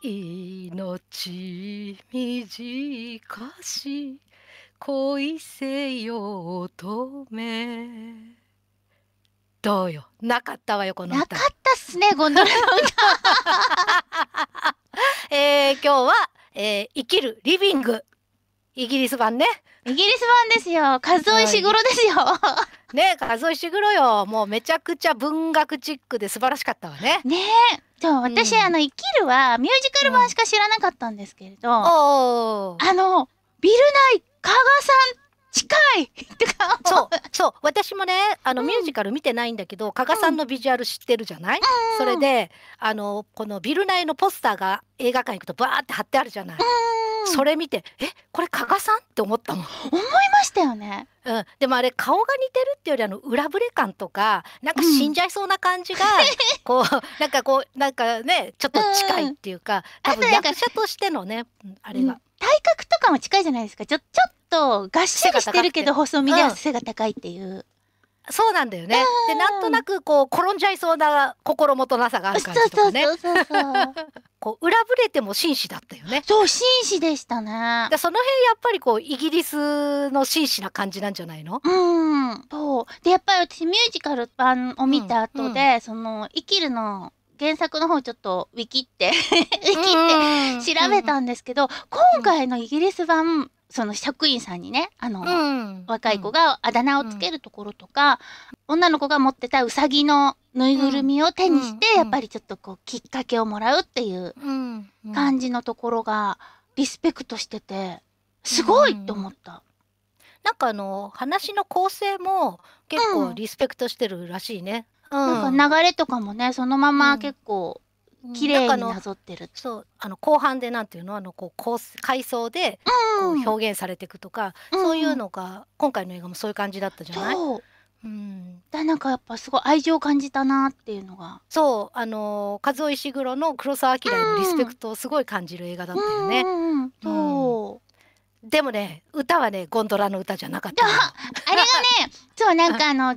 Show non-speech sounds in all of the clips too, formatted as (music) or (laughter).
命短し恋せよ乙女どうよなかったわよこの歌なかったっすねゴンドラの歌 (laughs) えー、今日は、えー、生きるリビングイギリス版ねイギリス版ですよ数え石黒ですよね数え石黒よもうめちゃくちゃ文学チックで素晴らしかったわねねえそう、私、うん、あの、生きるはミュージカル版しか知らなかったんですけれど、うん、あの、ビル内、加賀さん近い (laughs) ってかそうそう私もねあの、ミュージカル見てないんだけど加賀さんのビジュアル知ってるじゃない、それであのこのビル内のポスターが映画館行くとバーって貼ってあるじゃない、それ見てえこれ加賀さんって思ったもん思いましたよね、うん、でもあれ顔が似てるっていうよりあの裏ぶれ感とかなんか死んじゃいそうな感じが、(laughs) こうなんかこうなんかねちょっと近いっていうか、うん、多分役者としてのねあれが、うん、体格とかも近いじゃないですかちょちょっとがっしりしてるけど細身では背が高いっていう。そうなんだよね。でなんとなくこう転んじゃいそうな心もとなさがある感じとかね。そうそうそうそうこう裏ぶれても紳士だったよね。そう紳士でしたね。でその辺やっぱりこうイギリスの紳士な感じなんじゃないの？うん。そうでやっぱり私ミュージカル版を見た後で、うんうん、その生きるの原作の方ちょっとウィキって (laughs) ウィキって調べたんですけど、うんうん、今回のイギリス版その職員さんにねあの、うん、若い子があだ名をつけるところとか、うん、女の子が持ってたうさぎのぬいぐるみを手にして、うん、やっぱりちょっとこうきっかけをもらうっていう感じのところがリスペクトしててすごいと思った。なんかあの話の構成も結構リスペクトしてるらしいね。なんか流れとかもねそのまま結構綺麗になぞってる。そうあの後半でなんていうのあのこう階層でこう表現されていくとか、うん、そういうのが今回の映画もそういう感じだったじゃない。うん、だなんかやっぱすごい愛情を感じたなっていうのがそうあの和尾石黒の黒澤明へのリスペクトをすごい感じる映画だったよね。そうでもね歌はねゴンドラの歌じゃなかったあれがね (laughs) そうなんかあの前半の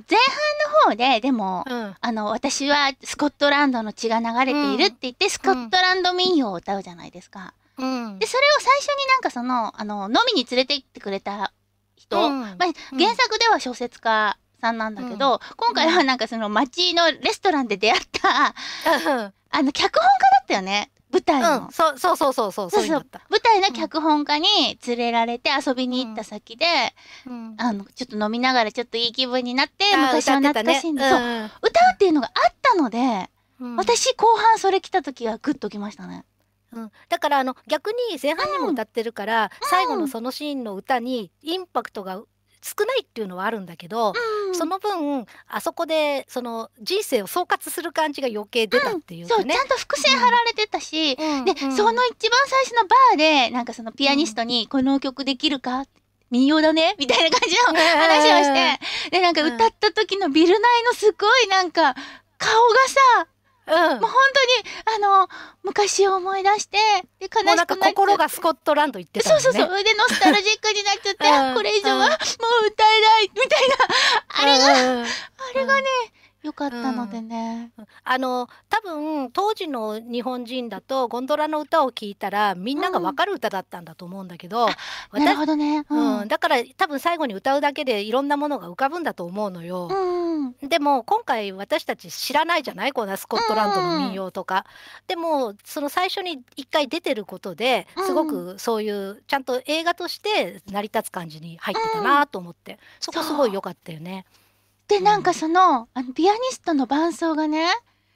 方ででも、うん、あの私はスコットランドの血が流れているって言って、うん、スコットランド民謡を歌うじゃないですか。うん、でそれを最初になんかそのあの飲みに連れて行ってくれた人、まあ、原作では小説家さんなんだけど、今回はなんかその街のレストランで出会った、あの脚本家だったよね。舞台の、うん、そうそうそうそうそうそう舞台の脚本家に連れられて遊びに行った先で、うん、あのちょっと飲みながらちょっといい気分になって昔は懐かしいんで、ねうん、歌うっていうのがあったので、私後半それ来た時はグッときましたね。うん、だからあの逆に前半にも歌ってるから、最後のそのシーンの歌にインパクトが少ないっていうのはあるんだけど、うん、その分あそこでその人生を総括する感じが余計出たっていうかね、うん、そうちゃんと伏線張られてたし、うん、で、その一番最初のバーでなんかそのピアニストに「この曲できるか?」民謡だねみたいな感じの (laughs) 話をして、でなんか歌った時のビル内のすごいなんか顔がさうん、もう本当にあの昔を思い出してで悲しくなっちゃ心がスコットランド行ってた、ね、そうそうそうでノスタルジックになっちゃって、(laughs) うん、これ以上はもう歌良かったのでん。ね。あの多分当時の日本人だとゴンドラの歌を聴いたらみんながわかる歌だったんだと思うんだけど、なる私ほどね。ううん、だから多分最後に歌うだけでいろんなものが浮かぶんだと思うのよ。うん。でも今回私たち知らないじゃないこんなスコットランドの民謡とか。でもその最初に一回出てることですごくそういうちゃんと映画として成り立つ感じに入ってたなと思ってそこすごい良かったよね。でなんかそのあのピアニストの伴奏がね、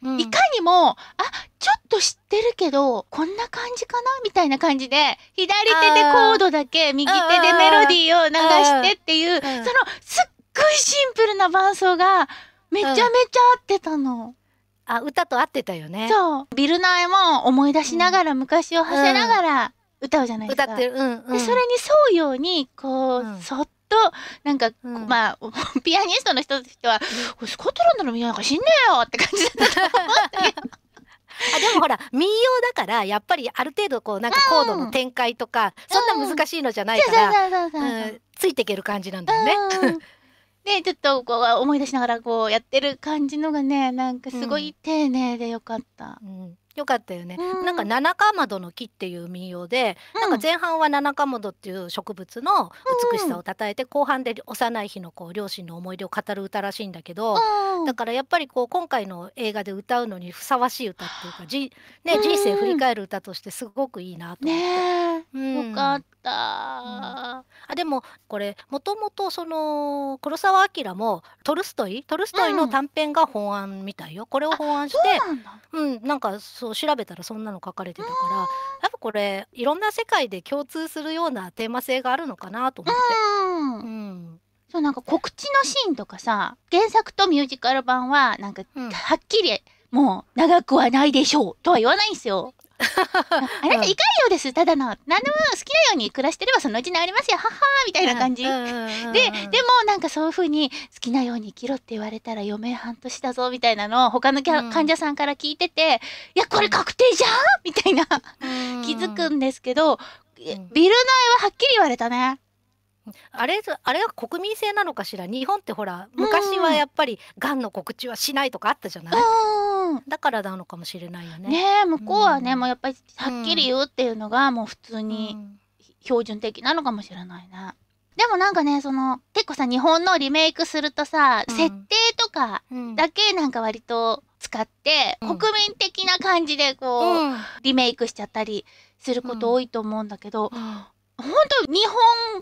うん、いかにもあちょっと知ってるけどこんな感じかなみたいな感じで左手でコードだけ右手でメロディーを流してっていうそのすっごいシンプルな伴奏がめちゃめちゃ合ってたの。うん、あ歌と合ってたよね。そうビルナエも思い出しながら、昔を馳せながら歌うじゃないですか。歌ってる、うんうん、でそれに沿うようにこう、そっとなんか、うん、まあ (laughs) ピアニストの人とちは、うん、スコットランドの民謡なんか死んねえよって感じだったと思ったけど。(laughs) あでもほら民謡だからやっぱりある程度こうなんかコードの展開とか、うん、そんな難しいのじゃないから、うん、ついていける感じなんだよね。ちょっとこう思い出しながらこうやってる感じのがね、なんかすごい丁寧でよかった。うん、よかったよね、うん、なんか七かまどの木っていう民謡で、うん、なんか前半は七かまどっていう植物の美しさをたたえて、後半で幼い日のこう両親の思い出を語る歌らしいんだけど、だからやっぱりこう今回の映画で歌うのにふさわしい歌っていうかじ、ね、人生振り返る歌としてすごくいいなと思って。ねよかった。うん。あ、でもこれもともとその黒澤明もトルストイトルストイの短編が本案みたいよ。これをあ、本案してうなんうん、なんかそう調べたらそんなの書かれてたから、やっぱこれいろんな世界で共通するようなテーマ性があるのかなと思って。ーん。うん。そう、なんか告知のシーンとかさ、原作とミュージカル版は、なんか、はっきり、もう長くはないでしょうとは言わないんですよ。あなたいかようですただの何でも好きなように暮らしてればそのうち治りますよははみたいな感じ、ででもなんかそういうふうに好きなように生きろって言われたら余命半年だぞみたいなのを他の、患者さんから聞いてていやこれ確定じゃんみたいな気づくんですけど、ビル内ははっきり言われたね。あれあれは国民性なのかしら日本ってほら昔はやっぱりがんの告知はしないとかあったじゃない、うんうん、だからなのかもしれないよね。ね向こうはね、うん、もうやっぱりはっきり言うっていうのがもう普通に標準的なのかもしれないな。でもなんかねその結構さ日本のリメイクするとさ、うん、設定とかだけなんか割と使って、うん、国民的な感じでこう、うん、リメイクしちゃったりすること多いと思うんだけど、本当日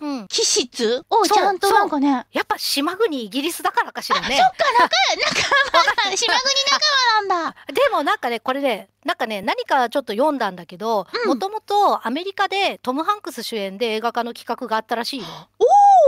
本気質をちゃんとなんかね、やっぱ島国イギリスだからかしらね。そっか、仲間、仲間、島国仲間なんだ。(laughs) でもなんかね、これね、なんかね、何かちょっと読んだんだけど、もともとアメリカでトム・ハンクス主演で映画化の企画があったらしいよ。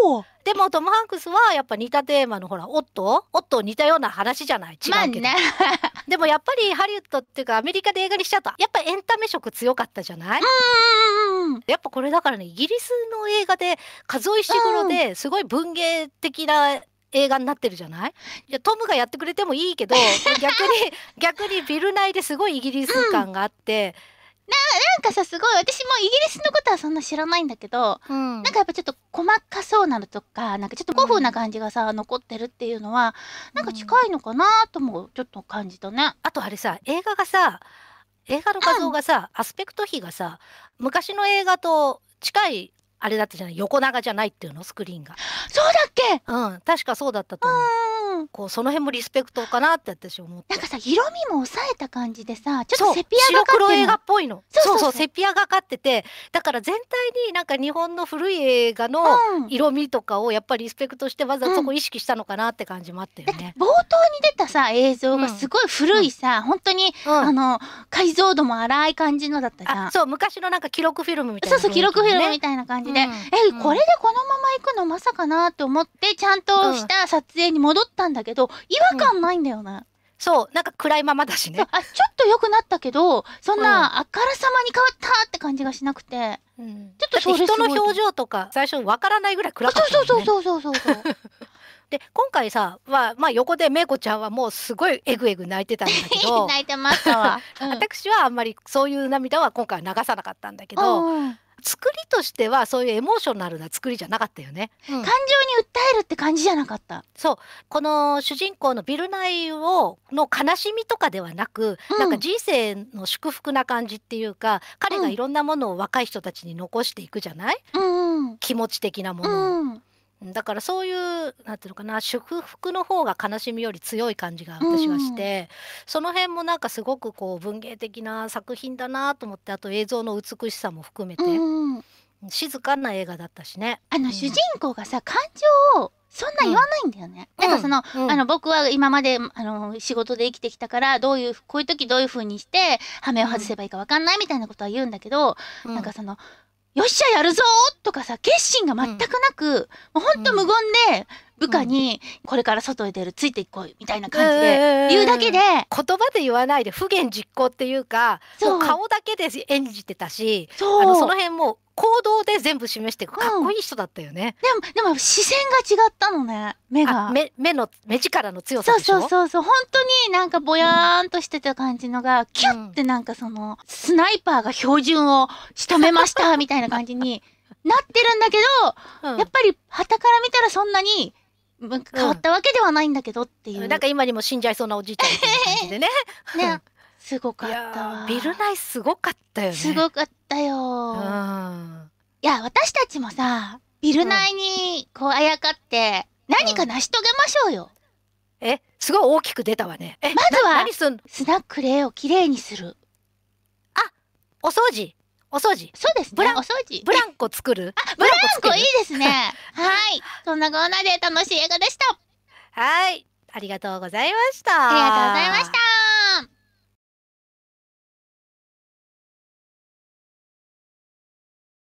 おおでもトム・ハンクスはやっぱ似たテーマのほら「オットー」「オット似たような話じゃない違うけど、まあね、(laughs) でもやっぱりハリウッドっていうかアメリカで映画にしちゃったやっぱエンタメ色強かったじゃないうんやっぱこれだからねイギリスの映画で数尾石黒ですごい文芸的な映画になってるじゃないいやトムがやってくれてもいいけど (laughs) 逆に逆にビル内ですごいイギリス感があって。うん、ななんかさすごい私もイギリスのことはそんな知らないんだけど、うん、なんかやっぱちょっと細かそうなのとかなんかちょっと古風な感じがさ、うん、残ってるっていうのはなんか近いのかなともちょっと感じたね、あとあれさ映画がさ映画の画像がさ、アスペクト比がさ昔の映画と近いあれだったじゃない横長じゃないっていうのスクリーンがそうだっけうん確かそうだったと思う。こうその辺もリスペクトかなって私思ってなんかさ色味も抑えた感じでさちょっとセピアがかって白黒映画っぽいのそうそうセピアがかっててだから全体になんか日本の古い映画の色味とかをやっぱりリスペクトしてわざそこ意識したのかなって感じもあったよね、うん、冒頭に出たさ映像がすごい古いさ、うん、本当に、うん、あの解像度も荒い感じのだったじゃんそう昔のなんか記録フィルムみたいな、ね、そうそう記録フィルムみたいな感じで、え、これでこのまま行くのまさかなと思ってちゃんとした撮影に戻ったんだけど違和感ないんだよね。そう、なんか暗いままだしね。あ、ちょっと良くなったけど、そんなあからさまに変わったって感じがしなくて。うん、ちょっと人の表情とか最初わからないぐらい暗かった、ね、そうそうそうそうそうそう。(laughs) で今回さは、まあ、横でめいこちゃんはもうすごいえぐえぐ泣いてたんだけど (laughs) 泣いてましたわ、うん、私はあんまりそういう涙は今回は流さなかったんだけど、うん、作りとしてはそういうエモーショナルな作りじゃなかったよね、うん、感情に訴えるって感じじゃなかったそうこの主人公のビルナイをの悲しみとかではなく、うん、なんか人生の祝福な感じっていうか彼がいろんなものを若い人たちに残していくじゃない、うん、気持ち的なものを、だからそういうなんていうのかな祝福の方が悲しみより強い感じが私はして、その辺もなんかすごくこう文芸的な作品だなと思ってあと映像の美しさも含めて、静かな映画だったしね。あの主人公がさ、感情をそんな言わないんだよね。うん、なんかその、うん、あの僕は今まであの仕事で生きてきたからどういうこういう時どういう風にして羽目を外せばいいかわかんないみたいなことは言うんだけど、うん、なんかそのよっしゃやるぞとかさ、決心が全くなく、うん、もうほんと無言で、部下に、これから外へ出る、ついていこう、みたいな感じで、言うだけで、言葉で言わないで、不言実行っていうか、そう顔だけで演じてたし、あのその辺も行動で全部示していくかっこいい人だったよね、うん、でもでも視線が違ったのね目が目目の目力の強さでしょそうそうそう本当になんかぼやーんとしてた感じのが、うん、キュッてなんかそのスナイパーが標準を仕留めましたみたいな感じに (laughs) なってるんだけど、うん、やっぱり旗から見たらそんなに変わったわけではないんだけどっていう、うん、なんか今にも死んじゃいそうなおじいちゃんみたいな感じでね。(laughs) ね (laughs) すごかったわビル内すごかったよねすごかったよ、うん、いや私たちもさビル内にこうあやかって何か成し遂げましょうよ、うん、えすごい大きく出たわねまずはスナックレイをきれいにするあお掃除お掃除そうですねブランお掃除ブランコ作るあブランコいいですね (laughs) はいそんなコーナーで楽しい映画でしたはいありがとうございましたありがとうございました